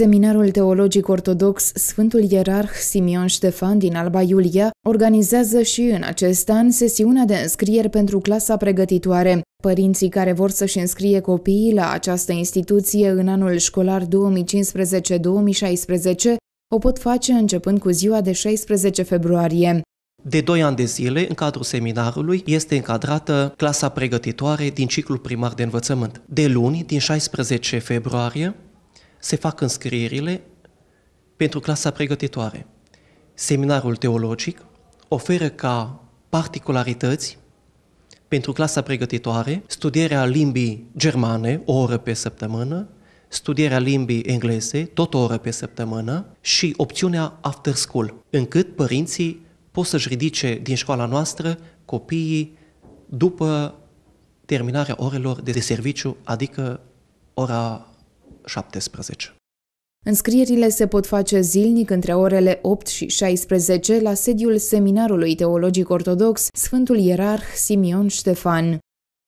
Seminarul Teologic Ortodox Sfântul Ierarh Simeon Ștefan din Alba Iulia organizează și în acest an sesiunea de înscrieri pentru clasa pregătitoare. Părinții care vor să-și înscrie copiii la această instituție în anul școlar 2015-2016 o pot face începând cu ziua de 16 februarie. De 2 ani de zile, în cadrul seminarului, este încadrată clasa pregătitoare din ciclul primar de învățământ. De luni, din 16 februarie, se fac înscrierile pentru clasa pregătitoare. Seminarul teologic oferă ca particularități pentru clasa pregătitoare studierea limbii germane, o oră pe săptămână, studierea limbii engleze, tot o oră pe săptămână, și opțiunea after school, încât părinții pot să-și ridice din școala noastră copiii după terminarea orelor de serviciu, adică ora 17. Înscrierile se pot face zilnic între orele 8 și 16 la sediul Seminarului Teologic Ortodox Sfântul Ierarh Simion Ștefan.